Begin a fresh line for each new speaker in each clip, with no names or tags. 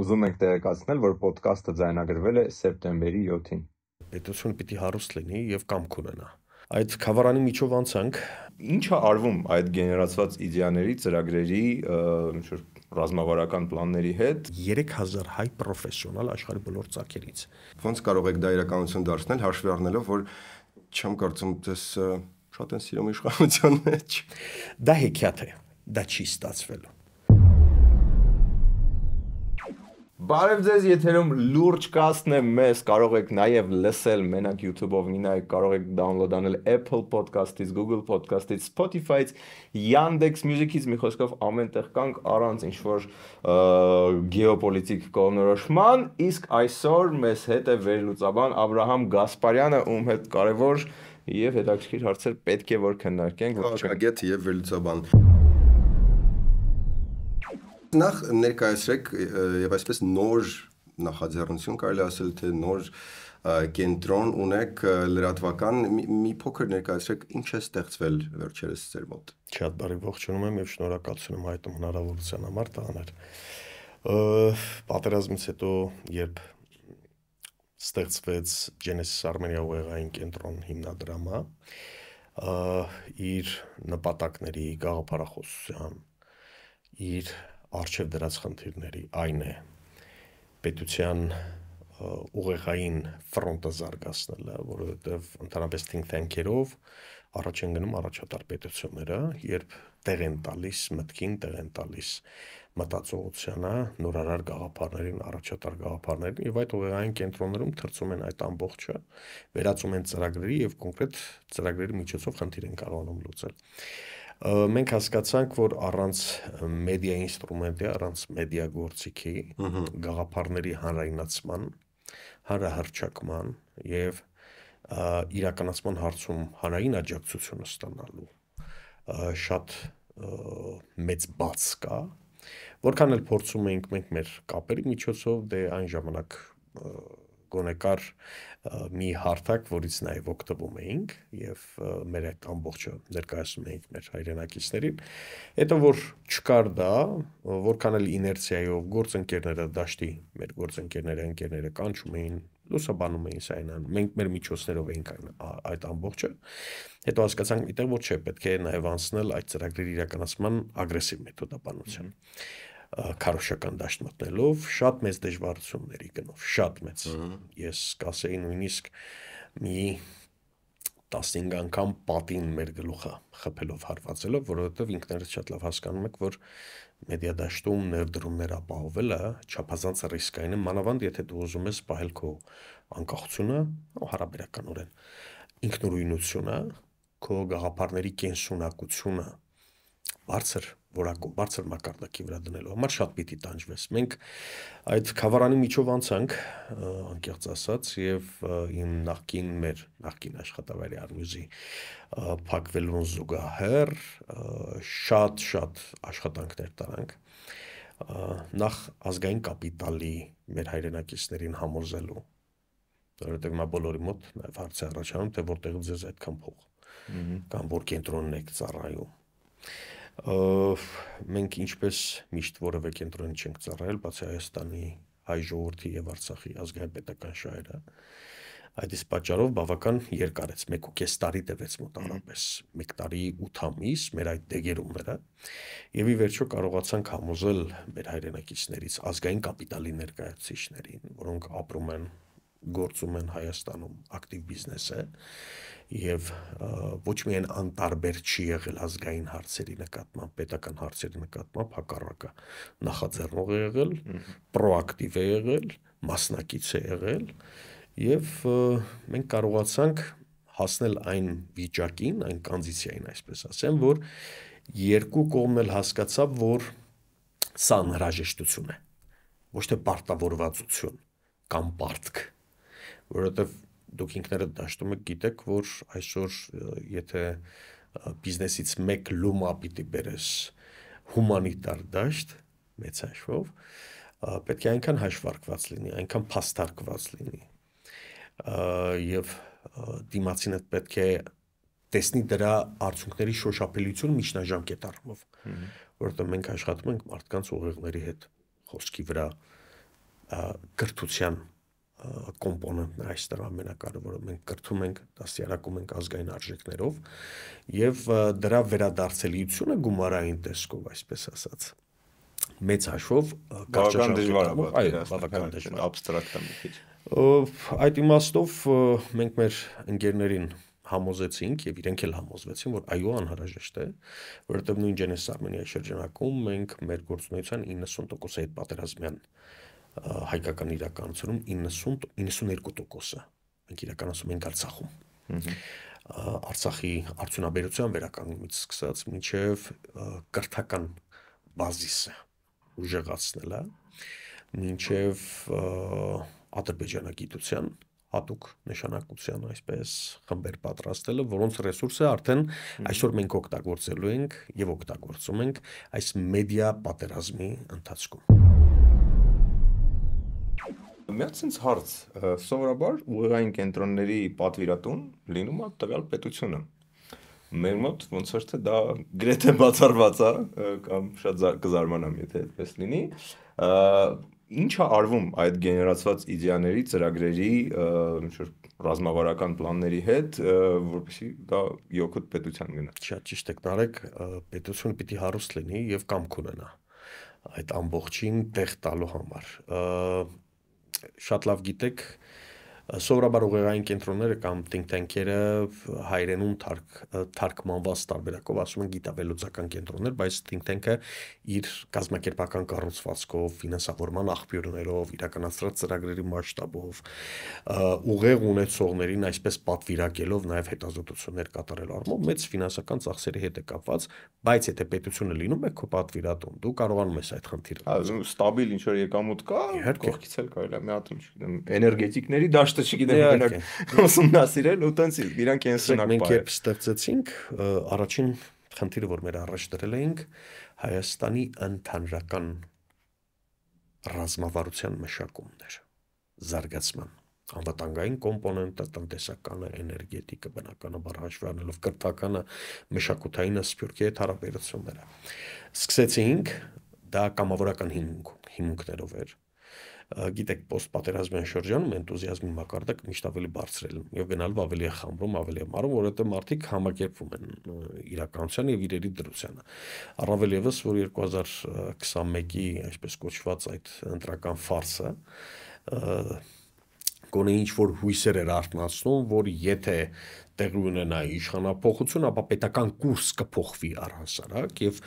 Ուզում ենք տեղեկացնել, որ ոդկասթը ձայնագրվել է սեպտեմբերի 7-ին։
Պետությունը պիտի հարուստ լինի եւ կամք ունենա։ Այդ
խավարանի միջով անցանք։ Ինչ է արվում այդ գեներացված իդեաների, ծրագրերի,
ինչ որ ռազմավարական պլանների հետ 3000 հայ պրոֆեսիոնալ աշխարհի բոլոր ցակերից։ Ոնց կարող եք դա իրականություն դարձնել հաշվի առնելով, որ չեմ կարծում դες շատ են սիրում իշխանությունն է։ Դա հեքիաթ է։ Դա չի ստացվելու
Բարև ձեզ, եթերում լուրջ կասն է մեզ, կարող եք նաև լսել մենակ YouTube-ով, նայեք, կարող եք download անել Apple Podcast-ից, Google Podcast-ից, Spotify-ից, Yandex Music-ից, մի խոսքով ամենտեղ կանք առանց ինչ որ գեոպոլիտիկ կողմնորոշման, իսկ այսօր մեզ հետ է վերլուծաբան Աբ รา համ Գասպարյանը, ում հետ կարևոր եւ հետաքրքիր
հարցեր պետք է որ քննարկենք, ոչ թե գետ եւ վերլուծաբան նախ ներկայացրեք եւ այսպես նոր նախաձեռնություն կարելի ասել թե նոր կենտրոն ունեք լրատվական մի, մի փոքր ներկայացրեք ինչ է ստեղծվել վերջերս ձեր մոտ շատ բարի ողջունում եմ եւ շնորհակալություն եմ հայտնում հնարավորության
համար տաներ պատերազմից հետո երբ ստեղծվեց Genesis Armenia ուղեղային կենտրոն հիմնադրամը իր նպատակների գաղափարախոսության իր արժև դրած խնդիրների այն է պետության ուղեղային ֆրոնտը զարգացնելը, որովհետև ընդհանրապես think tank-երով առաջ են գնում առաջատար պետությունները, երբ տեղ են տալիս մտքին, տեղ են տալիս մտածողությանը, նորարար գաղափարներին, առաջատար գաղափարներին եւ այդ ուղեղային կենտրոններում թրծում են այդ ամբողջը, վերածում են ծրագրերի եւ կոնկրետ ծրագրերի միջոցով խնդիր են կարողանում լուծել մենք հասկացանք, որ առանց մեդիա ինստրումենտի, առանց մեդիա գործիքի, գաղափարների հանրայնացման, հանրահրճակման եւ իրականացման հարցում հանրային աջակցությունը ստանալու շատ մեծ բաց կա որքան էլ փորձում էինք մենք մեր կապերի միջոցով դե այն ժամանակ գոնե կար մի հարթակ, որից նաև օգտվում էինք եւ մեր այդ ամբողջը ներկայացնում էինք մեր հայրենակիցներին։ Հետո որ չկար դա, որքան էլ իներցիայով գործընկերները դաշտի, մեր գործընկերները, ընկերները կանչում էին, լուսաբանում էին սայնան։ Մենք մեր միջոցներով էինք այն այդ ամբողջը։ Հետո հասկացանք միտեղ որ չէ, պետք է նաև անցնել այդ ծրագրերի իրականացման ագրեսիվ մեթոդաբանության։ mm -hmm քարոշական դաշտ մտնելով շատ մեծ դժվարությունների գնով, շատ մեծ։ Ես կասեի նույնիսկ մի 15 անգամ պատին մեր գլուխը խփելով հարվածելով, որովհետև ինքներս շատ լավ հասկանում եք, որ մեդիա դաշտում ներդրումներ ապահովելը չափազանց ռիսկային է, մանավանդ եթե դու ուզում ես պահել քո անկախությունը, հարաբերականորեն ինքնուրույնությունը, քո գաղափարների կենսունակությունը բարձր որակով բարձր մակարդակի վրա դնելու համար շատ պիտի տանջվես։ Մենք այդ խավարանի միջով անցանք, անկեղծ ասած, եւ իմ նախկին մեր նախկին աշխատավայրի արմյուզի փակվելուն զուգահեռ շատ-շատ աշխատանքներ տարանք նախ ազգային կապիտալի մեր հայրենակիցներին համոզելու որովհետև մա բոլորի մոտ նաև հարց է առաջանում թե որտեղ ձեզ այդքան փող կամ որ կենտրոնն եք ծառայում մենք ինչպես միշտ որևէ կենտրոն չենք ծառայել, բացի Հայաստանի հայ ժողովրդի եւ Արցախի ազգային պետական շահերը։ Այդ իսկ պատճառով բավական երկարեց 1.5 տարի տևեց մոտավորապես 1 տարի 8 ամիս մեր այդ դեգերումները եւ ի վերջո կարողացանք համոզել մեր հայրենակիցներից ազգային կապիտալի ներկայացուցիչներին, որոնք ապրում են գործում են Հայաստանում, ակտիվ բիզնես է, եւ ոչ միայն անտարբեր չի եղել ազգային հարցերի նկատմամբ, պետական հարցերի նկատմամբ հակառակը նախաձեռնող է եղել, պրոակտիվ է եղել, մասնակից է եղել եւ մենք կարողացանք հասնել այն վիճակին, այն կանզիցիային, այսպես ասեմ, որ երկու կողմն էլ հասկացավ, որ սա անհրաժեշտություն է, ոչ թե պարտավորվածություն կամ պարտք, որովհետեւ դուք ինքներդ դաշտում եք գիտեք, որ այսօր եթե բիզնեսից մեկ լումա պիտի բերես հումանիտար դաշտ մեծ հաշվով, պետք է այնքան հաշվարկված լինի, այնքան փաստարկված լինի։ Եվ դիմացին այդ պետք է տեսնի դրա արդյունքների շոշափելիություն միջնաժամկետ առումով, որովհետեւ մենք աշխատում ենք մարդկանց ուղեղների հետ, խոսքի վրա, կրթության կոմպոնենտն է այստեղ ամենակարևորը մենք կրթում ենք դասյարակում ենք ազգային արժեքներով եւ դրա վերադարձելիությունը գումարային տեսքով այսպես ասած մեծ հաշվով կարճաշրջան դժվար է այո բավական դժվար աբստրակտ է մի քիչ այդ իմաստով մենք մեր ընկերներին համոզեցինք եւ իրենք էլ համոզվեցին, որ այո անհրաժեշտ է, որովհետեւ նույն Ջենես Արմենիայի շրջանակում մենք մեր գործունեության 90%-ը այդ պատերազմյան հայկական իրականությունում 90 92%-ը մենք իրականացում ենք Արցախում։ Արցախի արդյունաբերության վերականգնումից սկսած մինչև կրթական բազիսը ուժեղացնելը մինչև ադրբեջանա գիտության հատուկ նշանակության այսպես խմբեր պատրաստելը, որոնց ռեսուրսը արդեն այսօր մենք օգտագործելու ենք եւ օգտագործում ենք այս մեդիա պատերազմի ընթացքում։
Միած ինձ հարց, սովորաբար ուղղային կենտրոնների պատվիրատուն լինում է տվյալ պետությունը։ Մեր մոտ ոնց որ թե դա գրեթե բացառված է կամ շատ կզարմանամ, եթե այդպես լինի։ Ինչ է արվում այդ գեներացված իդեաների, ծրագրերի, ինչ որ ռազմավարական պլանների հետ, որպեսզի դա յոկոտ
պետության գնա։ Շատ ճիշտ եք, Նարեկ, պետությունը պիտի հարուստ լինի եւ կամք ունենա այդ ամբողջին տեղ տալու համար շատ լավ գիտեք սովորաբար ուղեղային կենտրոնները կամ think tank-երը հայերենում թարգ թարգմանված տարբերակով ասում են գիտավելոցական կենտրոններ, բայց think tank-ը իր կազմակերպական կառուցվածքով, ֆինանսավորման աղբյուրներով, իրականացրած ծրագրերի մասշտաբով ուղեղ ունեցողներին այսպես պատվիրակելով նաև հետազոտություններ կատարելու առումով մեծ ֆինանսական ծախսերի հետ է կապված, բայց եթե պետությունը լինում է քո պատվիրատուն, դու կարողանում ես այդ խնդիրը։ Հա,
ստաբիլ ինչ որ եկամուտ կա, կողքից էլ կարելի է մի հատ ինչ գիտեմ, էներգետիկների դաշտ ոնց դե, է չգիտեմ օրինակ ուսումնասիրել ու տենց իրանք կենսունակ բայ։ Մենք երբ
ստեղծեցինք առաջին խնդիրը որ մեր առաջ դրել էինք Հայաստանի ընդհանրական ռազմավարության մշակումներ զարգացման անվտանգային կոմպոնենտը, տնտեսականը, էներգետիկը, բնականաբար հաշվի առնելով կրթականը, մշակութայինը, սփյուռքի հետ հարաբերությունները։ Սկսեցինք դա կամավորական հիմունք, հիմունքներով էր գիտեք, պոստպատերազմյան շրջանում ենթոզիազմի մակարդակը միշտ ավելի բարձրել է եւ գնալով ավելի է խամրում, ավելի է մարում, որովհետեւ մարդիկ համակերպվում են իրականության եւ իրերի դրությանը։ Առավել եւս, որ 2021-ի, այսպես կոչված այդ ընտրական ֆարսը գոնե ինչ որ հույսեր էր արտնացնում, որ եթե տեղի ունենա իշխանապողություն, ապա պետական կուրս կփոխվի առհասարակ եւ և,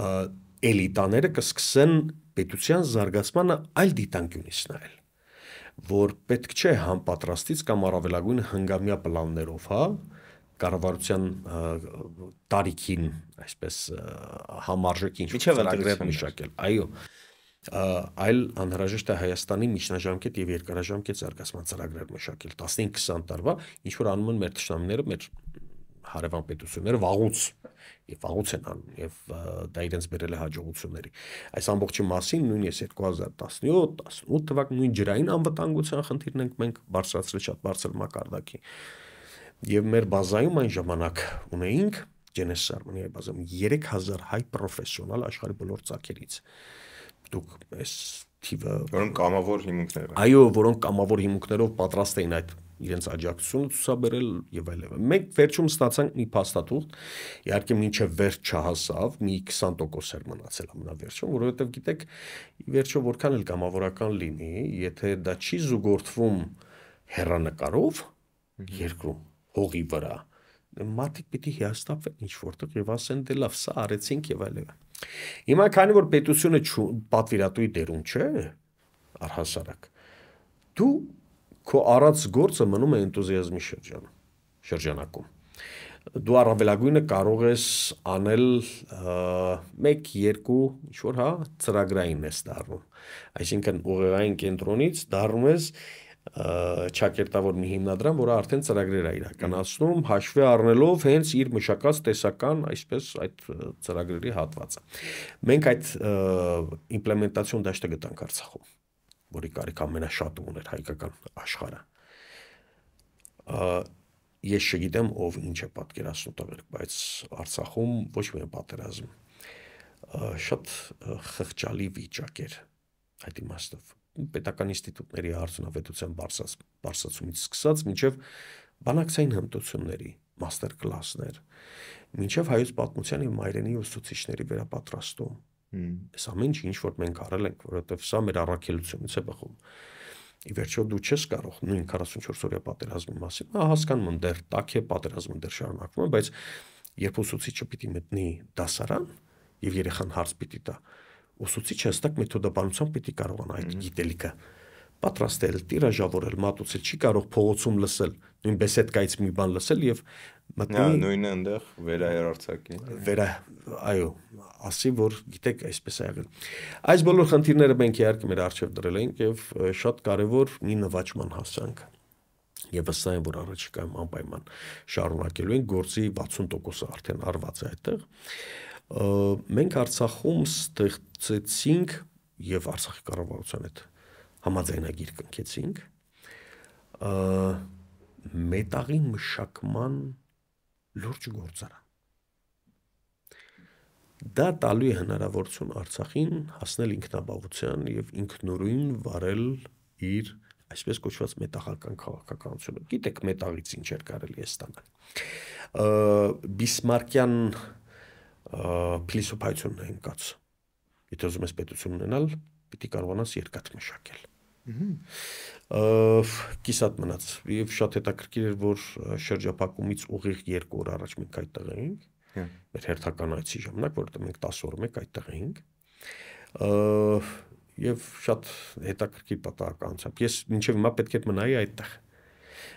և էլիտաները կսկսեն պետության զարգացմանը այլ դիտանկյունից նայել որ պետք չէ համապատրաստից կամ առավելագույն հնգամյա պլաններով, հա, կառավարության տարիքին, այսպես համարժեք ինչ ծրագրեր մշակել։ Այո, այլ անհրաժեշտ է Հայաստանի միջնաժամկետ եւ երկարաժամկետ զարգացման ծրագրեր մշակել 15-20 տարվա, ինչ որ անում են մեր ճշտամիները, մեր հարևան պետությունները վաղուց եւ վաղուց են անում եւ դա իրենց բերել է հաջողությունների։ Այս ամբողջի մասին նույն ես 2017-18 թվակ նույն ջրային անվտանգության խնդիրն ենք մենք բարձրացրել շատ բարձր մակարդակի։ Եվ մեր բազայում այն ժամանակ ունեինք Ջենես Շարմանի բազայում 3000 հայ պրոֆեսիոնալ աշխարհի բոլոր ցակերից։ Դուք այս թիվը որոնք կամավոր հիմունքներ են։ Այո, որոնք կամավոր հիմունքներով պատրաստ էին այդ իրենց աջակցությունը ցուսաբերել եւ այլն։ Մենք վերջում ստացանք մի փաստաթուղթ, իհարկե մինչեւ վերջ չհասավ, մի 20% էր մնացել ամենավերջում, որովհետեւ գիտեք, վերջը որքան էլ կամավորական լինի, եթե դա չի զուգորդվում հերանեկարով երկրում, հողի վրա, մարդիկ պիտի հիաստապվեն ինչ որտեղ եւ ասեն դե լավ, սա արեցինք եւ այլն։ Հիմա քանի որ պետությունը պատվիրատուի դերում չէ, առհասարակ դու քո առած գործը մնում է энտուզիազմի շրջանում, շրջանակում դու առավելագույնը կարող ես անել 1 2 ինչ որ հա ծրագրային ես դառնում այսինքն ուղեղային կենտրոնից դառնում ես ճակերտավոր մի հիմնադրամ, որը արդեն ծրագրեր է իրականացնում, հաշվի առնելով հենց իր մշակած տեսական, այսպես այդ ծրագրերի հատվածը։ Մենք այդ իմպլեմենտացիոն դաշտը գտանք Արցախում որի կարիք ամենաշատը ուներ հայկական աշխարհը։ Ես չգիտեմ ով ինչ է պատկերացնում տղեր, բայց Արցախում ոչ մի պատերազմ շատ խղճալի վիճակ էր այդ իմաստով պետական ինստիտուտների արդյունավետության բարձած բարձացումից սկսած մինչև բանակցային հմտությունների մաստեր կլասներ, մինչև հայոց պատմության եւ մայրենի ուսուցիչների վերապատրաստում, Այս ամեն ինչ ինչ որ մենք արել ենք, որովհետև սա մեր առաքելությունից է բխում։ Ի վերջո դու չես կարող նույն 44 օրյա պատերազմի մասին, հա հասկանում եմ, դեռ տաք է պատերազմը դեռ շարունակվում է, բայց երբ ուսուցիչը պիտի մտնի դասարան եւ երեխան հարց պիտի տա, ուսուցիչը հստակ մեթոդաբանությամբ պիտի կարողանա այդ գիտելիքը mm -hmm պատրաստել, տիրաժավորել, մատուցել, չի կարող փողոցում լսել, նույն բեսեդկայից մի բան լսել եւ մտնել նույնը այնտեղ վերահերարցակի։ Վերա, այո, ասի որ գիտեք, այսպես է եղել։ Այս բոլոր խնդիրները մենք իհարկե մեր արժեվ դրել ենք եւ շատ կարեւոր մի նվաճման հասանք եւ հսա են որ առաջիկայում անպայման շարունակելու են գործի 60%-ը արդեն արված է այդտեղ մենք Արցախում ստեղծեցինք եւ Արցախի կառավարության հետ համաձայնագիր կնքեցինք մետաղի մշակման լուրջ գործարան։ Դա տալու է հնարավորություն Արցախին հասնել ինքնաբավության եւ ինքնուրույն վարել իր այսպես կոչված մետաղական քաղաքականությունը։ Գիտեք, մետաղից ինչ էր կարելի է ստանալ։ Բիսմարկյան փիլիսոփայությունն է ընկած։ Եթե ուզում ես պետություն ունենալ, պիտի կարողանաս երկաթ մշակել։ Ահա կիսատ մնաց եւ շատ հետաքրքիր էր որ շրջապակումից ուղիղ 2 օր առաջ մենք այդ տեղ էինք հա։ մեր հերթական այցի ժամանակ որտեղ մենք 10 օր մեկ այդ տեղ էինք եւ շատ հետաքրքիր պատահականությամբ ես մինչեւ հիմա պետք է մնայի այդտեղ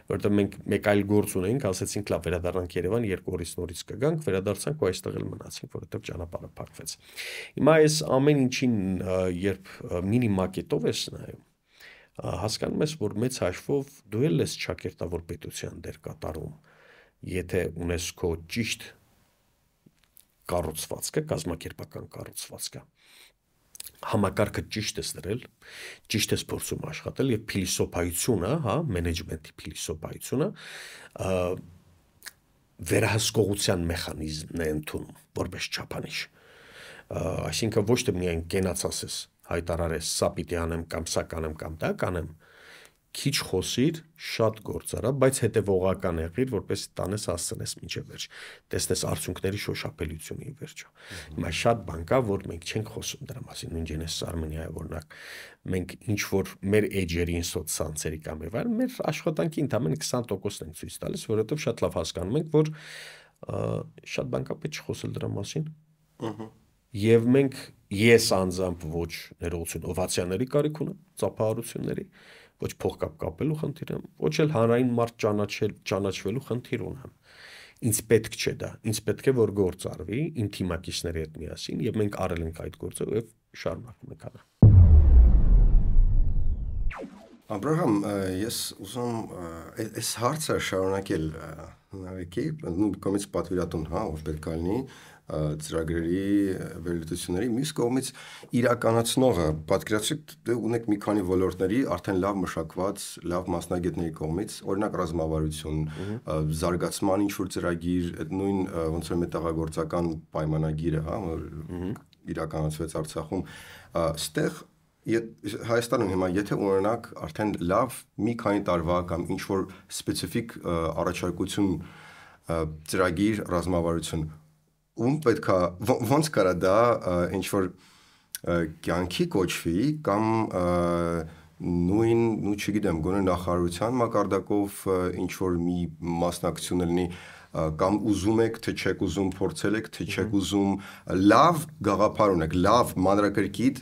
որովհետեւ մենք մեկ այլ գործ ունենք, ասեցինք լավ վերադառնանք Երևան, երկու օրից նորից կգանք, վերադարձանք ու այստեղ էլ մնացինք, որովհետեւ ճանապարհը փակվեց։ Հիմա այս ամեն ինչին երբ մինի մակետով ես նայում, հասկանում ես, որ մեծ հաշվով դու ել ես ճակերտավոր պետության դեր կատարում, եթե ունես քո ճիշտ կառուցվածքը, կազմակերպական կառուցվածքը համակարգը ճիշտ ես դրել, ճիշտ ես փորձում աշխատել եւ փիլիսոփայությունը, հա, մենեջմենթի փիլիսոփայությունը վերահսկողության մեխանիզմն է ընդունում որպես չափանիշ։ Այսինքն ոչ թե միայն կենաց ասես, հայտարարես, սա պիտի անեմ կամ սա կանեմ կամ դա կանեմ, քիչ խոսիր, շատ գործարա, բայց հետևողական եղիր, որպես տանես հասցնես միջև վերջ։ Տեսնես արդյունքների շոշափելիությունը ի վերջո։ Հիմա շատ բան կա, որ մենք չենք խոսում դրա մասին, նույն ջենես Արմենիայի օրինակ։ Մենք ինչ որ մեր edge-երին սոցցանցերի կամ եւ այլն մեր աշխատանքի ընդամենը 20%-ն ենք ցույց տալիս, որովհետեւ շատ լավ հասկանում ենք, որ շատ բան կա պետք չխոսել դրա մասին։ Ահա։ Եվ մենք ես անձամբ ոչ ներողություն, օվացիաների կարիք ունեմ, ծափահարությունների։ Ահա ոչ փողկապ կապելու խնդիր ունեմ, ոչ էլ հանրային մարդ ճանաչել ճանաչվելու խնդիր ունեմ։ Ինչ պետք չէ դա։ Ինչ պետք է որ գործ արվի իմ թիմակիցների հետ միասին եւ մենք արել ենք այդ գործը եւ
շարունակում ենք անել։ Աբրահամ, ես ուզում այս հարցը շարունակել նավեկի, նույն կողմից պատվիրատուն, հա, որ պետք է լինի, ծրագրերի վերլուծությունների մյուս կողմից իրականացնողը պատկերացրեք դե, ունեք մի քանի ոլորտների արդեն լավ մշակված լավ մասնագետների կողմից օրինակ ռազմավարություն զարգացման ինչ որ ծրագիր այդ նույն ոնց որ մետաղագործական պայմանագիրը հա որ իրականացվեց Արցախում ստեղ Հայաստանում հիմա եթե օրինակ արդեն լավ մի քանի տարվա կամ ինչ որ սպეციფიկ առաջարկություն ծրագիր ռազմավարություն ում պետքա ոնց կարա դա ինչ որ կյանքի կոչվի կամ նույն նույն չգիտեմ գոնե նախարարության մակարդակով ինչ որ մի մասնակցություն լինի կամ ուզում եք, թե չեք ուզում փորձել եք, թե չեք ուզում, լավ գաղափար ունեք, լավ մանրակրկիտ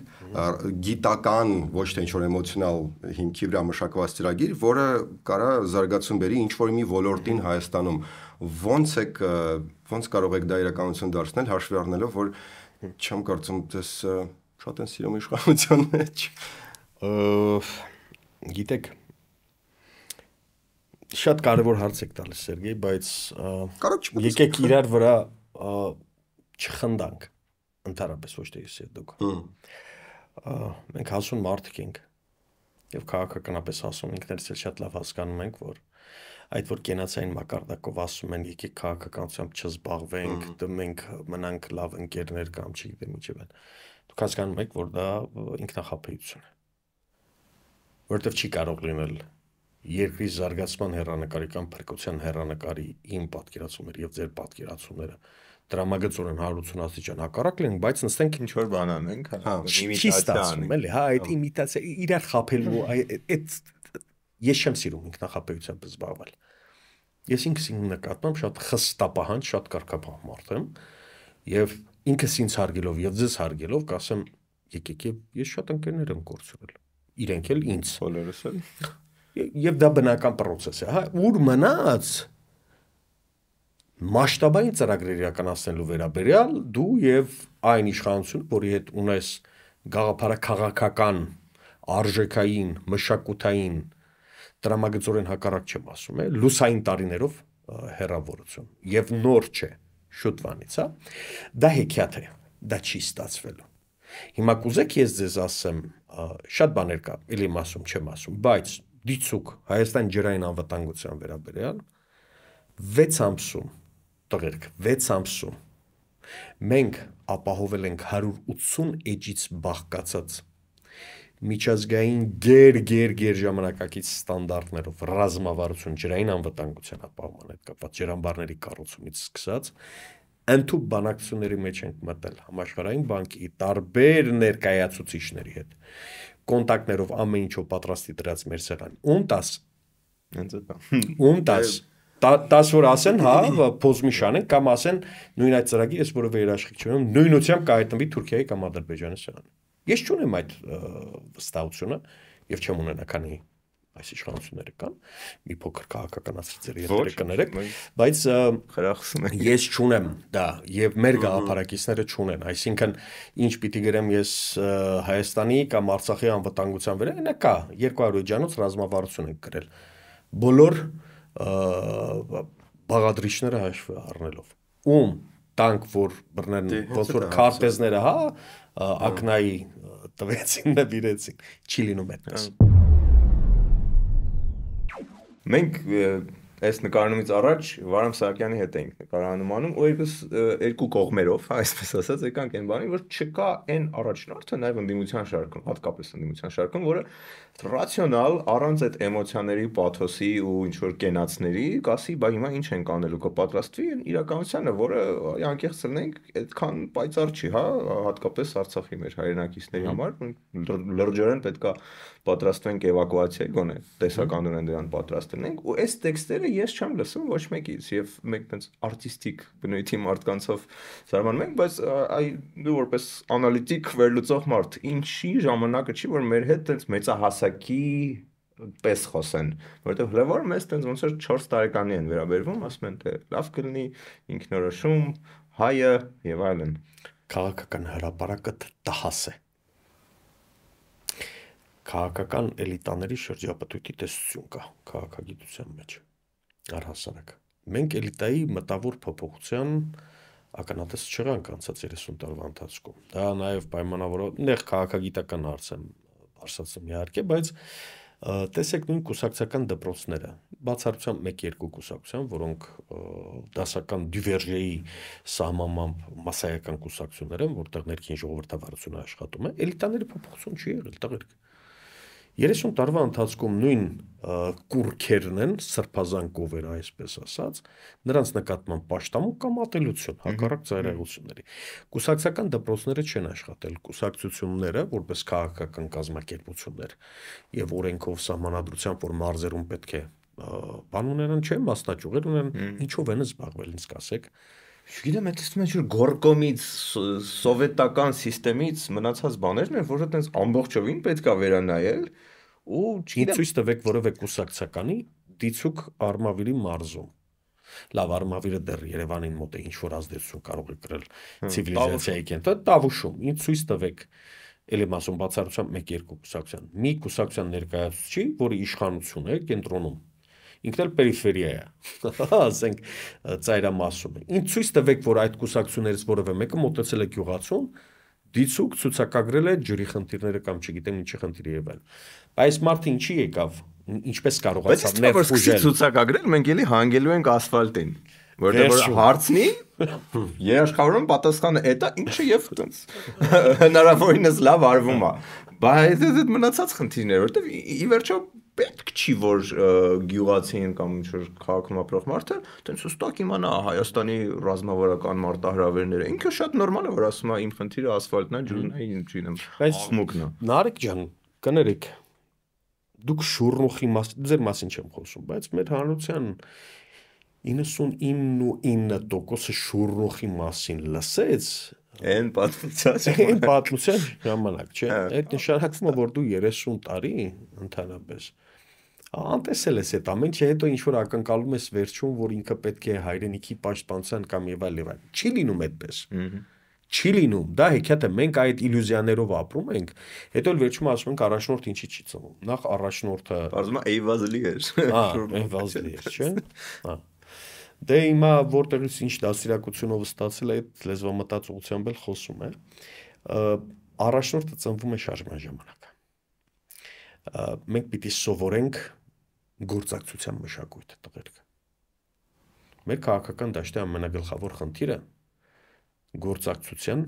գիտական ոչ թե ինչ-որ էմոցիոնալ հիմքի վրա մշակված ծրագիր, որը կարա զարգացում բերի ինչ-որ մի ոլորտին Հայաստանում։ Ոնց եք ոնց կարող եք դա իրականություն դարձնել հաշվի առնելով, որ չեմ կարծում դες շատ են սիրում իշխանության մեջ։ Գիտեք,
շատ կարևոր հարց եք տալիս Սերգեյ, բայց կարող չմտածեք։ Եկեք իրար վրա չխնդանք ընդհանրապես ոչ թե ես եւ դուք։ Մենք հասուն մարդիկ ենք եւ քաղաքականապես ասում ինքներս էլ շատ լավ հասկանում ենք, որ այդ որ կենացային մակարդակով ասում են եկեք քաղաքականությամբ չզբաղվենք, դե մենք մնանք լավ ընկերներ կամ չգիտեմ ինչև են։ Դուք հասկանում եք, որ դա ինքնախապեյություն է։ Որտեվ չի կարող լինել երկրի զարգացման հերանեկարի կամ փրկության հերանեկարի իմ պատկերացումները եւ ձեր պատկերացումները դրամագծորեն 180 աստիճան հակառակ լինենք, բայց նստենք ինչ որ բան անենք, հա, հա իմիտացիան, էլի, հա, այդ հա։ իմիտացիա իրար խափելու այդ ես չեմ սիրում ինքնախապեյությամբ զբաղվել։ Ես ինքս իմ նկատմամբ շատ խստապահանջ, շատ կարկապահ մարդ եմ եւ ինքս ինձ հարգելով եւ ձեզ հարգելով կասեմ եկեք եւ ես շատ ընկերներ եմ կորցրել։ Իրենք էլ ինձ։ Բոլորս էլ եւ դա բնական process է, հա, ուր մնաց մասշտաբային ծրագրեր իրականացնելու վերաբերյալ դու եւ այն իշխանությունը, որի հետ ունես գաղափարա քաղաքական, արժեքային, մշակութային դրամագծորեն հակառակ չեմ ասում, է լուսային տարիներով հերավորություն եւ նոր չէ շուտ վանից, հա։ Դա հեքիաթ է, դա չի ստացվելու։ Հիմա կուզեք ես ձեզ ասեմ, շատ բաներ կա, ելի մասում չեմ ասում, բայց դիցուկ Հայաստան ջրային անվտանգության վերաբերյալ 6 ամսում տղերք 6 ամսում մենք ապահովել ենք 180 էջից բաղկացած միջազգային գեր-գեր-գեր ժամանակակից ստանդարտներով ռազմավարություն ջրային անվտանգության ապահովման հետ կապված ջրանբարների կառուցումից սկսած ընդհանուր բանակցությունների մեջ ենք մտել համաշխարհային բանկի տարբեր ներկայացուցիչների հետ կոնտակտներով ամեն ինչով պատրաստի դրած մեր սեղան ում 10 հենց այդ բան ում 10 տաս որ ասեն, հա, փոզմիշան հա։ են կամ ասեն նույն այդ ծրագիրը ես որևէ երաշխիք չունեմ, նույնությամբ կհայտնվի Թուրքիայի կամ Ադրբեջանի սեղան։ Ես չունեմ այդ վստահությունը եւ չեմ ունենա քանի այս իշխանությունները կան մի փոքր քաղաքականացրիծերի հետերը կներեք բայց խրախուսում եմ ես չունեմ դա եւ մեր գաղափարակիցները չունեն այսինքն ինչ պիտի գրեմ ես հայաստանի կամ արցախի անվտանգության վրա նա կա 200 էջանոց ռազմավարություն են գրել բոլոր բաղադրիչները հաշվի առնելով ում տանկ որ բռնեն դե, ոնց որ քարտեզները հա ակնայի տվեցին նվիրեցին չի լինում այդպես
Մենք այս նկարանումից առաջ Վարամ Սահակյանի հետ էինք նկարանում անում ու երկուս երկու կողմերով, հա, այսպես ասած, եկանք այն բանի, որ չկա այն առաջնորդը, նաև ընդդիմության շարքում, հատկապես ընդդիմության շարքում, որը ռացիոնալ առանց այդ էմոցիաների, պաթոսի ու ինչ որ կենացների, կասի, բա հիմա ինչ ենք անելու, կպատրաստվի իրականությանը, որը անկեղծ լինենք, այդքան պայծառ չի, հա, հատկապես Արցախի մեր հայրենակիցների համար լրջորեն պետքա պատրաստվենք էվակուացիայի, գոնե տեսականորեն դրան պատրաստ լինենք ու այս տեքստերը ես չեմ լսում ոչ մեկից եւ մեկ տենց արտիստիկ բնույթի մարդկանցով զարմանում ենք, բայց այ դու որպես անալիտիկ վերլուծող մարդ, ինչի ժամանակը չի, որ մեր հետ տենց մեծահաս դասակի պես խոսեն, որովհետեւ հլը որ մեզ տենց ոնց որ 4 տարեկանի են վերաբերվում, ասում են թե լավ կլինի ինքնորոշում,
հայը եւ այլն։ Քաղաքական հրաապարակը տհաս է։ Քաղաքական էլիտաների շրջապտույտի տեսություն կա քաղաքագիտության մեջ առհասարակ։ Մենք էլիտայի մտավոր փոփոխության ականատես չրանք անցած 30 տարվա ընթացքում։ Դա նաև պայմանավորող նեղ քաղաքագիտական հարց է, արշացում իհարկե, բայց տեսեք նույն կուսակցական դպրոցները բացառությամբ 1-2 կուսակցության, որոնք դասական դիվերժեի սահմանմամբ massայական կուսակցություններ են, որտեղ ներքին ժողովրդավարությունը աշխատում է, էլիտաների փոփոխություն չի եղել տղերք։ 30 տարվա ընթացքում նույն կուրքերն են սրբազան կովերը, այսպես ասած, նրանց նկատմամբ պաշտամունք կամ ատելություն, հակառակ ծայրահեղությունների։ Կուսակցական դպրոցները չեն աշխատել, կուսակցությունները որպես քաղաքական կազմակերպություններ եւ օրենքով սահմանադրությամբ, որ մարզերում պետք է բան ունենան, չէ, մասնաճյուղեր ունենան, ինչով են զբաղվել, ինձ կասեք։
Չգիտեմ, այդ տեսնում ես որ Գորկոմից սովետական համակարգից մնացած բաներն են, որը
տենց ամբողջովին պետքա վերանայել ու չգիտեմ ցույց տվեք որևէ կուսակցականի դիցուկ Արմավիրի մարզում։ Լավ, Արմավիրը դեռ Երևանին մոտ է ինչ որ ազդեցություն կարող է կրել ցիվիլիզացիայի կենտրոն, Տավուշում։ Ինչ ցույց տվեք էլի մասում բացառությամբ 1-2 կուսակցության։ Մի կուսակցության ներկայացուցիչ, որը իշխանություն է կենտրոնում ինքն էլ պերիֆերիա է հա, ասենք ծայրամասում է ինձ ցույց տվեք որ այդ կուսակցություններից որևէ մեկը մտածել է գյուղացուն դիցուկ ցուցակագրել է ջրի խնդիրները կամ չգիտեմ ինչի խնդիրը եւ այլն բայց մարդը ինչի եկավ ինչպես կարողացավ ներխուժել։ Բայց ցուցակագրել մենք էլի հանգելու ենք ասֆալտին, որտեղ որ հարցնի
երաշխավորում պատասխանը էտա ինչը եւ տենց հնարավորինս լավ արվում է։ Բայց այդ մնացած խնդիրները, որտեղ ի վերջո պետք չի որ գյուղացին կամ ինչ որ քաղաքում ապրող մարդը այտենց հստակ իմանա Հայաստանի ռազմավարական մարտահրավերները։ Ինքը շատ նորմալ է որ ասում է իմ խնդիրը ասֆալտն է, ջուրն է, ինչ չինեմ, աղմուկն
է։ Նարեկ ջան, կներեք։ Դուք շուրնուխի մասին, ձեր մասին չեմ խոսում, բայց մեր հանրության 99.9%-ը շուրնուխի մասին լսեց, Այն պատմության այն պատմության ժամանակ, չէ՞։ հա։ Այդ նշանակում է, որ դու 30 տարի ընդհանրապես անտեսել ես այդ ամենը, հետո ինչ որ ակնկալում ես վերջում, որ ինքը պետք է հայրենիքի պաշտպանության կամ եւ այլ եւ այլ։ Չի լինում այդպես։ Չի լինում։ Դա հեքիաթը մենք այդ իլյուզիաներով ապրում ենք, հետո էլ վերջում ասում ենք առաջնորդ ինչի չի ծնվում։ Նախ առաջնորդը Պարզվում է Էյվազլի էր։ Հա, Էյվազլի էր, չէ՞։ Հա։ Դե հիմա որտեղից ինչ դասիրակությունով ստացել է այդ լեզվամտածողությամբ էլ խոսում է։ Առաջնորդը ծնվում է շարժման ժամանակ։ Մենք պիտի սովորենք գործակցության մշակույթը տղերքը։ Մեր քաղաքական դաշտի ամենագլխավոր խնդիրը գործակցության,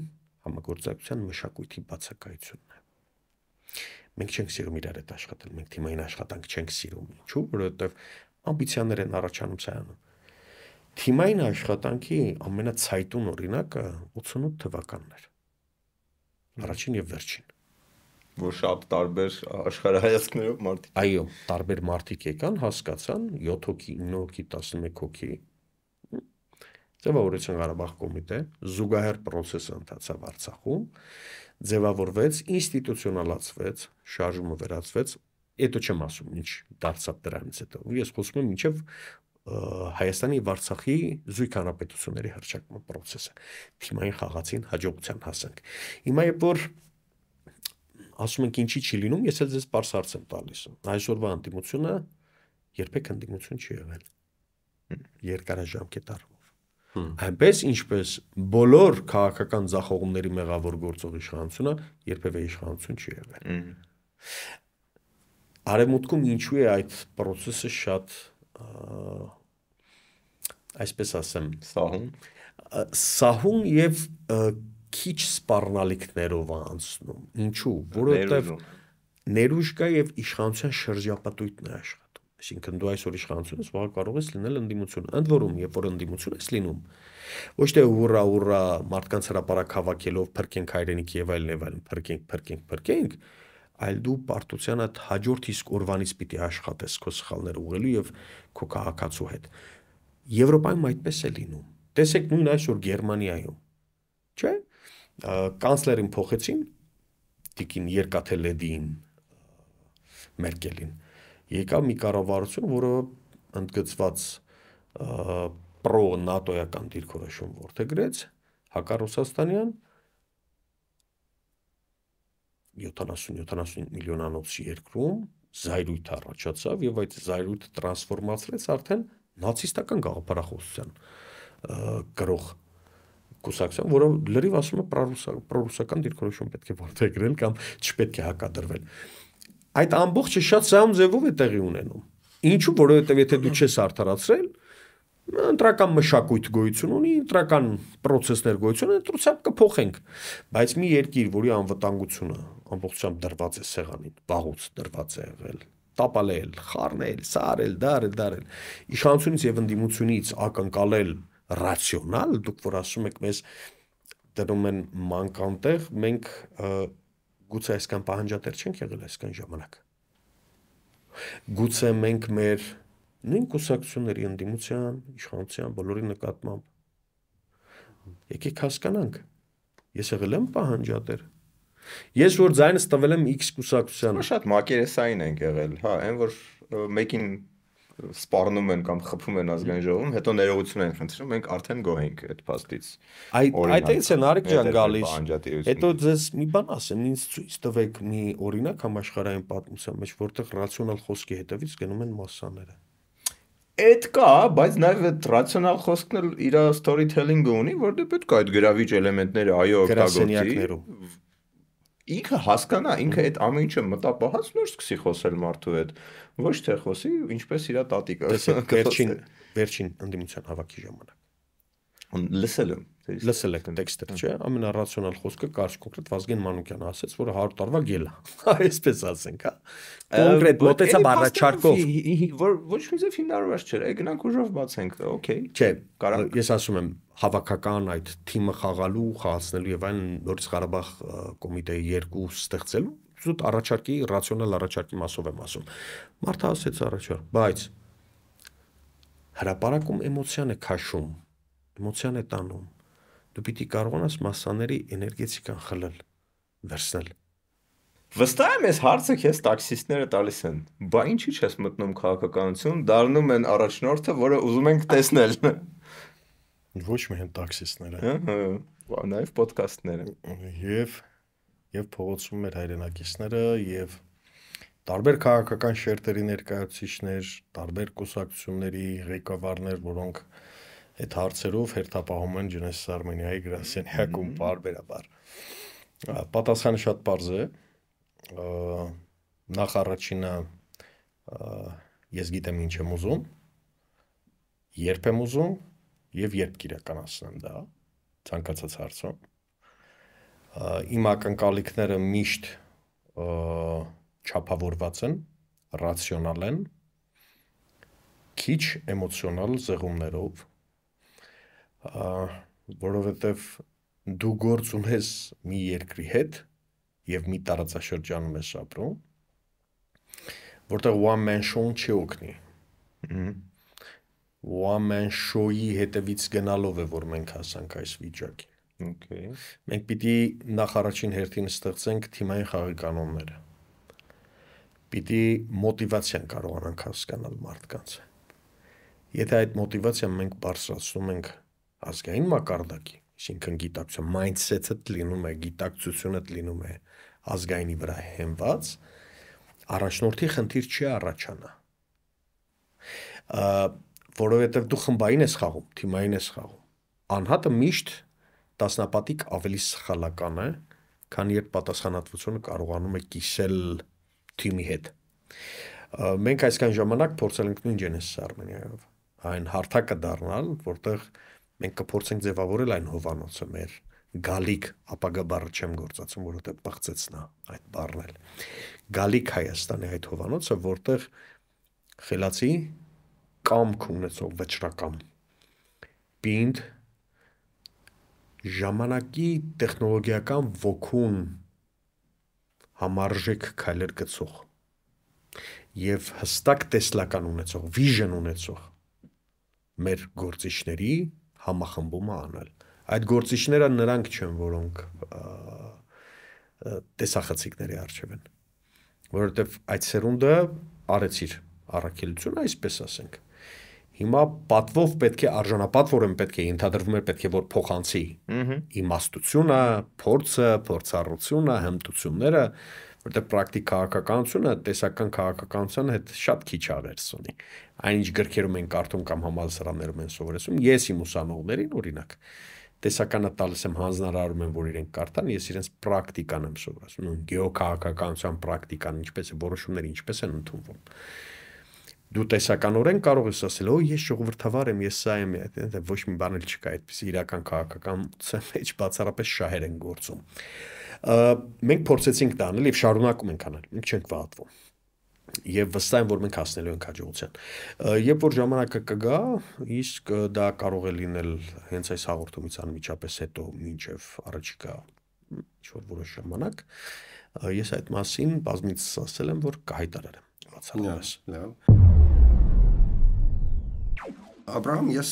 համագործակցության մշակույթի բացակայությունն է։ Մենք չենք սիրում իրար հետ աշխատել, մենք թիմային աշխատանք չենք սիրում։ Ինչու՞, որովհետև ամբիցիաներ են առաջանում սայանում։ Թիմային աշխատանքի ամենացայտուն օրինակը 88 թվականն էր։ Առաջին եւ վերջին որ շատ տարբեր աշխարհայացքներով մարդիկ։ Այո, տարբեր մարդիկ եկան, հասկացան 7 հոգի, 9 հոգի, 11 հոգի։ Ձևավորեցին Ղարաբաղ կոմիտե, զուգահեռ process-ը ընթացավ Արցախում, ձևավորվեց, ինստիտուցիոնալացվեց, շարժումը վերածվեց, հետո չեմ ասում, ինչ դարձավ դրանից հետո։ Ես խոսում եմ ինչև Հայաստանի եւ Արցախի զույգ հանրապետությունների հրճակման process-ը։ Թիմային խաղացին հաջողության հասանք։ Հիմա երբ որ ասում ենք ինչի չի լինում, ես էլ ձեզ པարս հարց եմ տալիս։ Այսօրվա ընդդիմությունը երբեք ընդդիմություն չի եղել։ Երկարաժամկետ առումով։ Այնպես ինչպես բոլոր քաղաքական ձախողումների մեղավոր գործող իշխանությունը երբևէ իշխանություն չի եղել։ Արևմուտքում ինչու է այդ process-ը շատ այսպես ասեմ, սահուն։ Սահուն եւ քիչ սպառնալիքներով անցնում։ Ինչու՞, որովհետև ներուժ կա եւ իշխանության շրջապատույտն է աշխատում։ Այսինքն դու այսօր իշխանությունից վաղ կարող ես լինել ընդդիմություն։ Ընդ որում, երբ որ ընդդիմություն ես լինում, ոչ թե ուրա ուրա մարդկանց հրաπαրակ հավաքելով փրկենք հայրենիք եւ այլն եւ այլն, փրկենք, փրկենք, փրկենք, այլ դու պարտության այդ հաջորդ իսկ օրվանից պիտի աշխատես քո սխալները ուղղելու եւ քո քաղաքացու հետ։ Եվրոպայում այդպես է լինում։ Տեսեք նույն այսօր Գերմանիայում։ Չէ՞ կանսլերին փոխեցին Տիկին Երկաթելեդին Մերկելին։ Եկավ մի կառավարություն, որը ընդգծված պրո-նատոյական դիրքորոշում ворթեգրեց հակառուսաստանյան 70-70 միլիոնանոց երկրում զայրույթ առաջացավ եւ այդ զայրույթը տրանսֆորմացրեց արդեն նացիստական գաղափարախոսության գրող կուսակցության, որը լրիվ ասում է պրոռուսական պրոռուսական դիրքորոշում պետք է որդեգրել կամ չպետք է հակադրվել։ Այդ ամբողջը շատ սայուն ձևով է տեղի ունենում։ Ինչու, որովհետև եթե դու չես արդարացրել, ընտրական մշակույթ գոյություն ունի, ընտրական process-ներ գոյություն ունեն, դրությամբ կփոխենք։ Բայց մի երկիր, որի անվտանգությունը ամբողջությամբ դրված է սեղանին, վաղուց դրված է եղել, տապալել, խառնել, սարել, դարել, դարել, իշխանությունից եւ ընդդիմությունից ակնկալել ռացիոնալ, դուք որ ասում եք մեզ դնում են մանկանտեղ, մենք գուցե այսքան պահանջատեր չենք եղել այսքան ժամանակ։ Գուցե մենք մեր նույն կուսակցությունների ընդդիմության, իշխանության բոլորի նկատմամբ եկեք հասկանանք։ Ես եղել եմ պահանջատեր, Ես որ ձայնս
տվել եմ X կուսակցությանը։ Շատ մակերեսային ենք եղել, հա, այն որ մեկին սպառնում են կամ խփում են ազգային ժողովում, հետո ներողություն են խնդրում, մենք արդեն գոհ ենք այդ փաստից։
Այդ այդ էս է Նարեկ ջան գալիս։ Հետո ձեզ մի բան ասեմ, ինձ ցույց տվեք մի օրինակ համաշխարհային պատմության մեջ, որտեղ ռացիոնալ խոսքի հետևից գնում են massaները։
Էդ կա, բայց նաև այդ ռացիոնալ խոսքն էլ իր
storytelling-ը ունի,
որտեղ պետք է այդ գրավիչ էլեմենտները այո օգտագործի։ Գրասենյակներում ինքը հասկանա, ինքը այդ ամեն ինչը մտապահած նոր սկսի խոսել մարդու հետ, ոչ թե խոսի ինչպես իր
տատիկը։ Վերջին վերջին ընդդիմության հավաքի ժամանակ լսել եմ լսել եք տեքստը, չէ՞։ Ամենառացիոնալ խոսքը կարճ կոնկրետ Վազգեն Մանուկյանը ասաց, որ 100 տարվա գել է։ հա, Այսպես ասենք, հա։ Կոնկրետ մտեցավ առաջարկով, որ ոչ միայն հիմնարարված չէր, այլ գնանք ուժով բացենք, օքեյ։ Չէ, կարող ես ասում եմ հավաքական այդ թիմը խաղալու, խաղացնելու եւ այն նորից Ղարաբաղ կոմիտեի երկու ստեղծելու զուտ առաջարկի ռացիոնալ առաջարկի մասով եմ ասում։ Մարդը ասեց առաջարկ, բայց հրաապարակում էմոցիան է քաշում էմոցիան է տանում։ Դու պիտի կարողանաս massaների էներգետիկան խլել, վերցնել։
Վստահ եմ, այս հարցը քեզ տաքսիստները տալիս են։ Բա ինչի՞ չես մտնում քաղաքականություն, դառնում են առաջնորդը, որը ուզում ենք տեսնել։
Ոչ միայն տաքսիստները։ Հա, նաև ոդկասթները։ Եվ եւ փողոցում մեր հայրենակիցները եւ տարբեր քաղաքական շերտերի ներկայացուցիչներ, տարբեր կուսակցությունների ղեկավարներ, որոնք այդ հարցերով հերթապահում են Ջնես Սարմենյայի գրասենյակում բարբերաբար։ Պատասխանը շատ པարզ է։ Նախ առաջինը ես գիտեմ ինչ եմ ուզում, երբ եմ ուզում եւ երբ կիրականացնեմ դա ցանկացած հարցում։ Իմ ակնկալիքները միշտ չափավորված են, ռացիոնալ են, քիչ էմոցիոնալ զեղումներով որովհետև դու գործ ունես մի երկրի հետ եւ մի տարածաշրջանում ես ապրում, որտեղ one man show-ն չի օգնի։ One man show-ի հետևից գնալով է որ մենք հասանք այս վիճակին։ Okay։ Մենք պիտի նախ առաջին հերթին ստեղծենք թիմային խաղի կանոնները։ Պիտի մոտիվացիան կարողանանք հասկանալ մարդկանց։ Եթե այդ մոտիվացիան մենք բարձրացնում ենք ազգային մակարդակի, այսինքն գիտակցություն mindset-ը լինում է, գիտակցությունը լինում է ազգայինի վրա հենված, առաջնորդի խնդիր չի առաջանա։ Որովհետև դու խմբային ես խաղում, թիմային ես խաղում։ Անհատը միշտ տասնապատիկ ավելի սխալական է, քան երբ պատասխանատվությունը կարողանում է կիսել թիմի հետ։ Մենք այսքան ժամանակ փորձել ենք նույն ջենես Արմենիայով այն հարթակը դառնալ, որտեղ մենք կփորձենք ձևավորել այն հովանոցը մեր գալիք ապագա բառը չեմ գործածում որովհետեւ բացեցնա այդ բառն էլ գալիք հայաստանի այդ հովանոցը որտեղ խելացի կամք ունեցող վճռակամ պինդ ժամանակի տեխնոլոգիական ոգուն համարժեք քայլեր գցող եւ հստակ տեսլական ունեցող վիժն ունեցող մեր գործիչների համախմբումը անել։ Այդ գործիչները նրանք չեն, որոնք տեսախցիկների արժև են։ Որովհետև այդ սերունդը արեցիր առաքելություն, այսպես ասենք։ Հիմա պատվով պետք է արժանապատվոր եմ պետք է ընդհանրվում է պետք է որ փոխանցի։ Իմաստությունը, փորձը, փորձառությունը, հմտությունները, որտեղ պրակտիկ քաղաքականությունը տեսական քաղաքականության հետ շատ քիչ արերս ունի։ Այնինչ գրքերում են կարդում կամ համալսարաններում են սովորեցում, ես իմ ուսանողներին օրինակ տեսականը տալիս եմ հանձնարարում եմ որ իրենք կարդան ես իրենց պրակտիկան եմ սովորացնում ու գեոքաղաքականության պրակտիկան ինչպես է որոշումները ինչպես են ընդունվում դու տեսականորեն կարող ես ասել օ ես ժողովրդավար եմ ես սա եմ ոչ մի բան էլ չկա այդպես իրական քաղաքական մեջ բացառապես շահեր են գործում մենք փորձեցինք դա անել եւ շարունակում ենք անել։ Մենք չենք վատվում եւ վստահ եմ որ մենք հասնելու ենք հաջողության։ Երբ որ ժամանակը կգա, իսկ դա կարող է լինել հենց այս հաղորդումից անմիջապես հետո, մինչեւ առաջիկա ինչ որ որոշ ժամանակ, ես այդ մասին բազմից ասել եմ, որ կհայտարարեմ։ Մացալես։ Լավ։
Աբրահամ, ես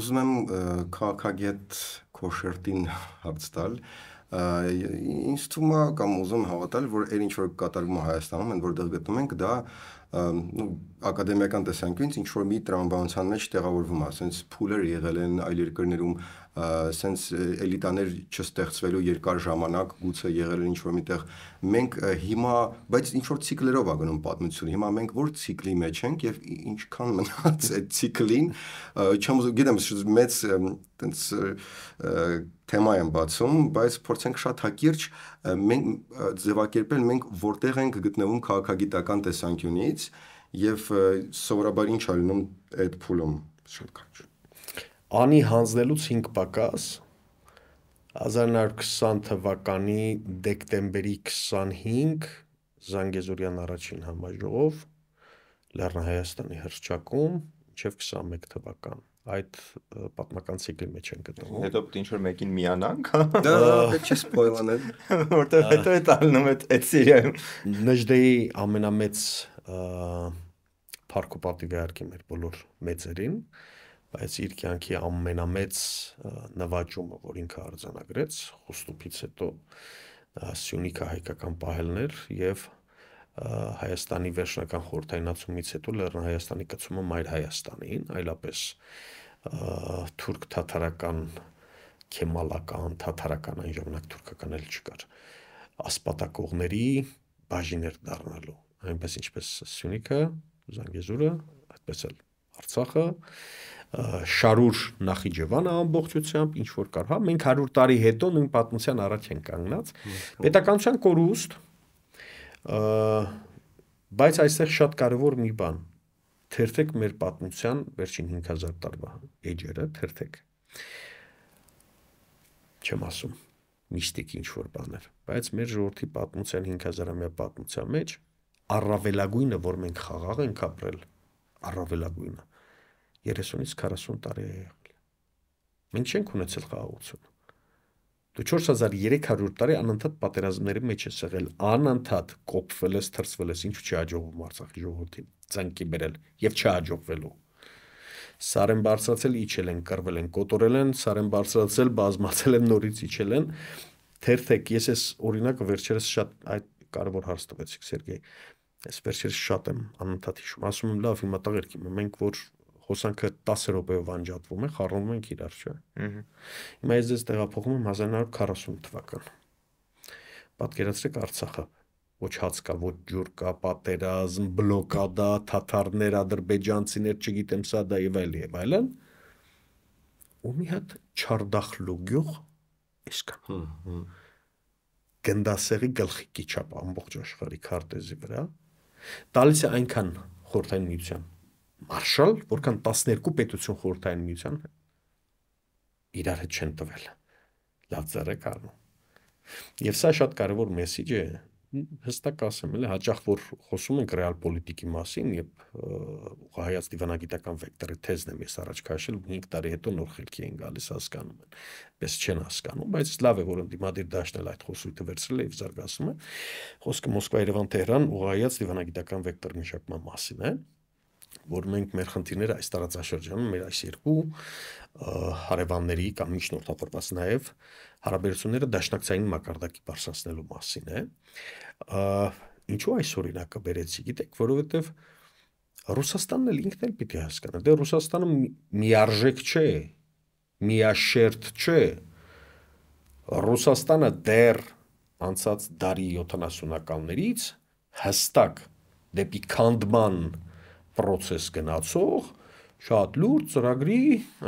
ուզում եմ քաղաքագետ Քոշերտին հարց տալ, ինձ թվում է կամ ուզում հավատալ, որ այն ինչ որ կատարվում է Հայաստանում, այն որտեղ գտնում ենք, դա ու ակադեմիական տեսանկյունից ինչ որ մի տրամաբանության մեջ տեղավորվում է, ասենց փուլեր եղել են այլ երկրներում սենց էլիտաներ չստեղծվելու երկար ժամանակ գուցե եղել են ինչ որ միտեղ մենք հիմա բայց ինչ որ ցիկլերով է գնում պատմությունը հիմա մենք որ ցիկլի մեջ ենք եւ ինչքան մնաց այդ ցիկլին չեմ ուզում գիտեմ մեծ տենց թեմա եմ բացում, բայց փորձենք շատ հակիրճ մենք ձևակերպել մենք որտեղ ենք գտնվում քաղաքագիտական տեսանկյունից եւ սովորաբար ինչ ալնում այդ փուլում շատ կարճ անի հանձնելուց 5
պակաս 1920 թվականի դեկտեմբերի 25 Զանգեզուրյան առաջին համաժողով Լեռնահայաստանի հրճակում մինչև 21 թվական այդ պատմական ցիկլի մեջ են գտնվում։ Հետո պետք ինչ որ մեկին միանանք, հա։ Դա պետք չէ սպոյլանել, որտեղ հետո է տալնում այդ այդ սերիայում։ Նժդեի ամենամեծ փառք ու պատիվի արկի մեր բոլոր մեծերին, բայց իր կյանքի ամենամեծ նվաճումը, որ ինքը արձանագրեց, Խոստուփից հետո Սյունիքը հայկական պահելն էր եւ Հայաստանի վերջնական խորհրդայնացումից հետո Լեռնային Հայաստանի կցումը Մայր Հայաստանին, այլապես թուրք-թաթարական քեմալական, թաթարական այն ժամանակ թուրքական էլ չկար, ասպատակողների բաժիներ դառնալու, այնպես ինչպես Սյունիքը, Զանգեզուրը, այդպես էլ Արցախը Շարուր Նախիջևանը ամբողջությամբ ինչ որ կար, հա, մենք 100 տարի հետո նույն պատմության առաջ են կանգնած։ Պետականության կորուստ բայց այստեղ շատ կարևոր մի բան թերթեք մեր պատմության վերջին 5000 տարվա էջերը, թերթեք։ Չեմ ասում միստիկ ինչ որ բաներ, բայց մեր ժողովրդի պատմության 5000-ամյա պատմության մեջ առավելագույնը, որ մենք խաղաղ ենք ապրել, առավելագույնը 30-ից 40 տարի է եղել։ Մենք չենք ունեցել խաղաղություն։ Դու 4300 տարի անընդհատ պատերազմների մեջ ես եղել, անընդհատ կոփվել ես, թրսվել ես, ինչու չի հաջողվում Արցախի ժողովրդին ցանկի բերել եւ չհաջողվելու։ Սարեն բարձրացել, իջել են, կռվել են, կոտորել են, սարեն բարձրացել, բազմացել են, նորից իջել են։ Թերթեք, ես այս օրինակը վերջերս շատ այդ կարևոր հարց տվեցիք Սերգեյ։ Ես վերջերս շատ եմ անընդհատ հիշում, ասում եմ լավ, հիմա տղերքի մենք որ խոսանքը 10 րոպեով անջատվում է, խառնվում ենք իրար, չէ՞։ Ահա։ Հիմա ես դες տեղափոխում եմ 1940 թվական։ Պատկերացրեք Արցախը ոչ հաց կա, ոչ ջուր կա, պատերազմ, բլոկադա, թաթարներ, ադրբեջանցիներ, չգիտեմ սա դա եւ այլ եւ այլն։ Ու մի հատ չարդախլուգյուղ իսկան։ Գնդասերի գլխի կիչապ ամբողջ աշխարհի քարտեզի վրա։ Տալիս է այնքան խորթային միության Մարշալ, որքան 12 պետություն խորհրդային միության իրար հետ չեն տվել։ Լավ ծառեք արվում։ Եվ սա շատ կարևոր մեսիջ է հստակ ասեմ, էլի հաճախ որ խոսում ենք ռեալ պոլիտիկի մասին եւ ուղղահայաց դիվանագիտական վեկտորի թեզն եմ ես առաջ քաշել 5 տարի հետո նոր խելքի են գալիս հասկանում են։ Պես չեն հասկանում, բայց լավ է որ ընդդիմադիր դաշտն էլ այդ խոսույթը վերցրել է եւ զարգացնում է։ Խոսքը Մոսկվա, Երևան, Թեհրան ուղղահայաց դիվանագիտական վեկտորի մշակման մասին է։ Ա, որ մենք մեր խնդիրները այս տարածաշրջանում, մեր այս երկու հարևանների կամ միջնորդավորված նաև հարաբերությունները դաշնակցային մակարդակի բարձրացնելու մասին է։ Ինչու այս օրինակը բերեցի, գիտեք, որովհետև Ռուսաստանն էլ ինքն էլ պիտի հասկանա։ Դե Ռուսաստանը միարժեք չէ, միաշերտ չէ։ Ռուսաստանը դեռ անցած դարի 70-ականներից հստակ դեպի քանդման process գնացող շատ լուրջ ծրագրի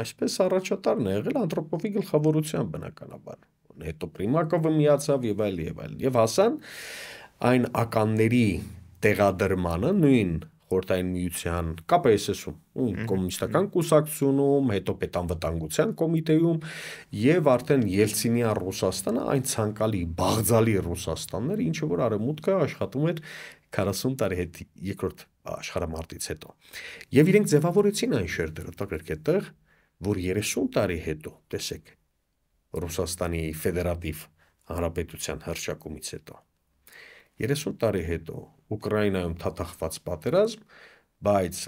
այսպես առաջատարն է եղել անտրոպովի գլխավորության բնականաբար հետո Պրիմակովը միացավ եւ այլ եւ այլ եւ հասան այն ականների տեղադրմանը նույն խորտային միության ԿՊՍՍ-ում, կոմունիստական կուսակցությունում, հետո պետանվտանգության կոմիտեում եւ արդեն Ելցինյան Ռուսաստանը այն ցանկալի բաղձալի Ռուսաստանն էր, ինչը որ արևմուտքը աշխատում էր 40 տարի հետ երկրորդ աշխարհամարտից հետո։ Եվ իրենք ձևավորեցին այն շերտերը, տակերք այդտեղ, որ 30 տարի հետո, տեսեք, Ռուսաստանի ֆեդերատիվ հանրապետության հրճակումից հետո 30 տարի հետո Ուկրաինայում թաթախված պատերազմ, բայց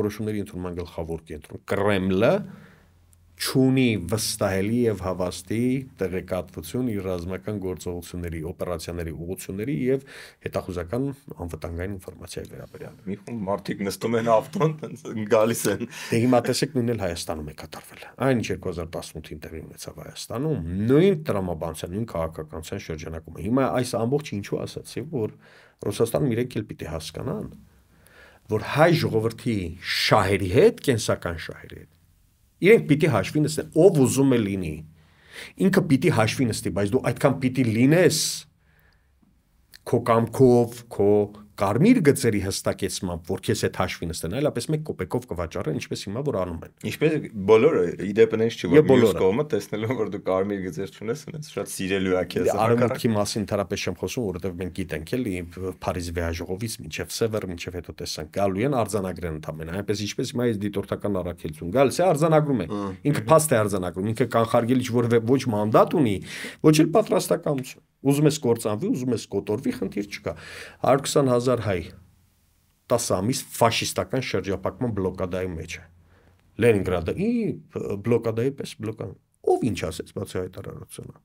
որոշումների ընդունման գլխավոր կենտրոն Կրեմլը կր չունի վստահելի եւ հավաստի տեղեկատվություն իր ռազմական գործողությունների, օպերացիաների ուղղությունների եւ հետախուզական անվտանգային ինֆորմացիայի վերաբերյալ։ Մի խումբ մարդիկ նստում են ավտոն, գալիս են։ Դե հիմա տեսեք նույնն էլ Հայաստանում է կատարվել։ Այն 2018-ին տեղի ունեցավ Հայաստանում, նույն տրամաբանության, նույն քաղաքականության շրջանակում։ Հիմա այս ամբողջը ինչու ասացի, որ Ռուսաստանը իրենք էլ պիտի հասկանան, որ հայ ժողովրդի շահերի հետ, կենսական շահերի հետ Իրենք պիտի հաշվի նստեն, ով ուզում է լինի։ Ինքը պիտի հաշվի նստի, բայց դու այդքան պիտի լինես քո կամքով, քո կարմիր գծերի հստակեցմամբ, որ քեզ այդ հաշվի նստեն, այլապես 1 կոպեկով կվաճառեն, ինչպես հիմա որ անում են։
Ինչպես բոլորը իդեպնես չի, որ մյուս կողմը տեսնելով որ դու կարմիր գծեր չունես, ունես շատ սիրելու է քեզ։ Արմունքի
մասին ընդհանրապես չեմ խոսում, որովհետև մենք գիտենք էլի Փարիզ վիաժողովից մինչև Սևեր, մինչև հետո տեսանք գալու են արձանագրեն ընդամենը, այնպես ինչպես հիմա այս դիտորդական առաքելություն գալիս է արձանագրում է։ Ինքը փաստ է արձանագրում, ինքը կանխարգելիչ որևէ ոչ մանդատ ունի, ոչ էլ պատրաստակամություն։ Ուզում ես կործանվի, ուզում ես կոտորվի, խնդիր չկա։ 120.000 հայ 10 ամիս ֆաշիստական շրջապակման բլոկադայի մեջ է։ Լենինգրադը ի բլոկադայի պես բլոկան։ Ով ինչ ասեց բացի այդ առարությունը։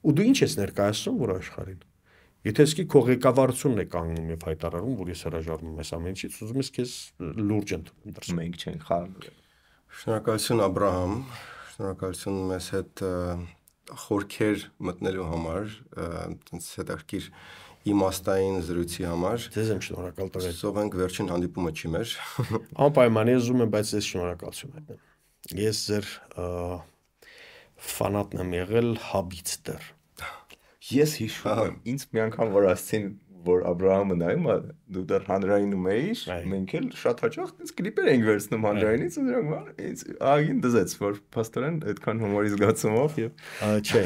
Ու դու ինչ ես ներկայացնում որ աշխարհին։ Եթե իսկի քո ղեկավարությունն է կանգնում եւ հայտարարում, որ ես հրաժարվում եմ այս ամենից, ուզում ես քեզ լուրջ ընդդեմ դրսում։ Մենք չենք խառնում։
Շնորհակալություն Աբրահամ, շնորհակալություն մեզ հետ խորքեր մտնելու համար, այնպես հետաքրքիր իմաստային զրույցի համար։ Ձեզ եմ շնորհակալ տվել։ Սովենք վերջին հանդիպումը չի մեր։ Անպայման ես ուզում եմ, բայց ես շնորհակալություն հայտնեմ։ Ես ձեր
ֆանատն եմ եղել հաբից դեռ։
Ես հիշում եմ, ինձ մի անգամ վրացին որ Աբ รา համը նայում է դու դեռ հանրայինում էիր մենք էլ շատ հաճախ այնպես կլիպեր էինք վերցնում հանրայինից ու դրանք ինձ ագին դզեց որ փաստորեն այդքան հումորի
զգացումով եւ չէ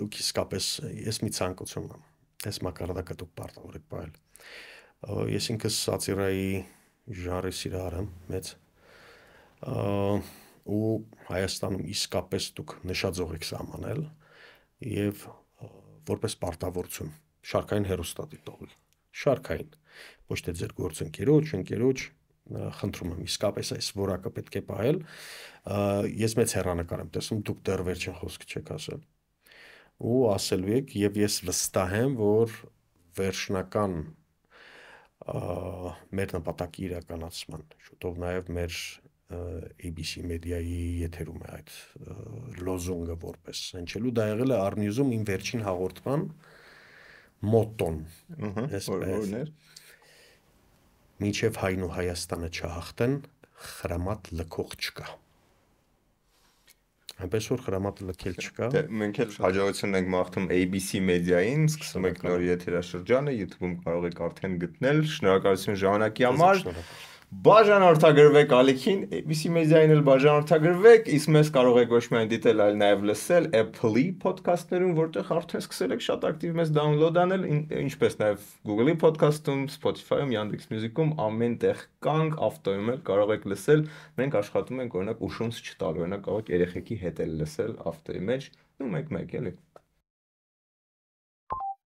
դուք իսկապես ես մի ցանկություն ունեմ ես մակարդակը դուք բարտավորեք բայել ես ինքս սատիրայի ժանրի սիրար եմ մեծ ու Հայաստանում իսկապես դուք նշաձող եք սահմանել եւ որպես պարտավորություն շարքային հերոստատի տողի։ Շարքային։ Ոչ թե ձեր գործընկերոջ, ընկերոջ, խնդրում եմ իսկապես այս որակը պետք է ողել։ Ես մեծ հեռանկար եմ տեսնում, դուք դեռ վերջին խոսքը չեք ասել։ Ու ասելու եք եւ ես վստահ եմ, որ վերջնական մեր նպատակի իրականացման շուտով նաեւ մեր ABC մեդիայի եթերում է այդ լոզունգը որպես հնչելու դա եղել է Արնյուզում իմ վերջին հաղորդման մոտոն։ Այսպես։ Մինչև հայն ու Հայաստանը չհաղթեն, խրամատ լքող չկա։ Այնպես որ խրամատը լքել չկա։ Դե
մենք էլ հաջողություն ենք մաղթում ABC մեդիային, սկսում ենք նոր եթերաշրջանը, YouTube-ում կարող եք արդեն գտնել։ Շնորհակալություն ժամանակի համար։ Շնորհակալություն բաժանորդագրվեք ալիքին, այդպիսի մեդիային էլ բաժանորդագրվեք, իսկ մեզ կարող եք ոչ միայն դիտել, այլ նաև լսել Apple-ի podcast-ներում, որտեղ արդեն սկսել եք շատ ակտիվ մեզ download անել, ինչպես նաև Google-ի podcast-ում, Spotify-ում, Yandex Music-ում ամենտեղ կանք ավտոյում էլ կարող եք լսել։ Մենք աշխատում ենք օրինակ ուշումս չտալու, օրինակ կարող եք երեխեքի հետ էլ լսել ավտոյի մեջ, նու մեկ-մեկ էլի։ մեկ,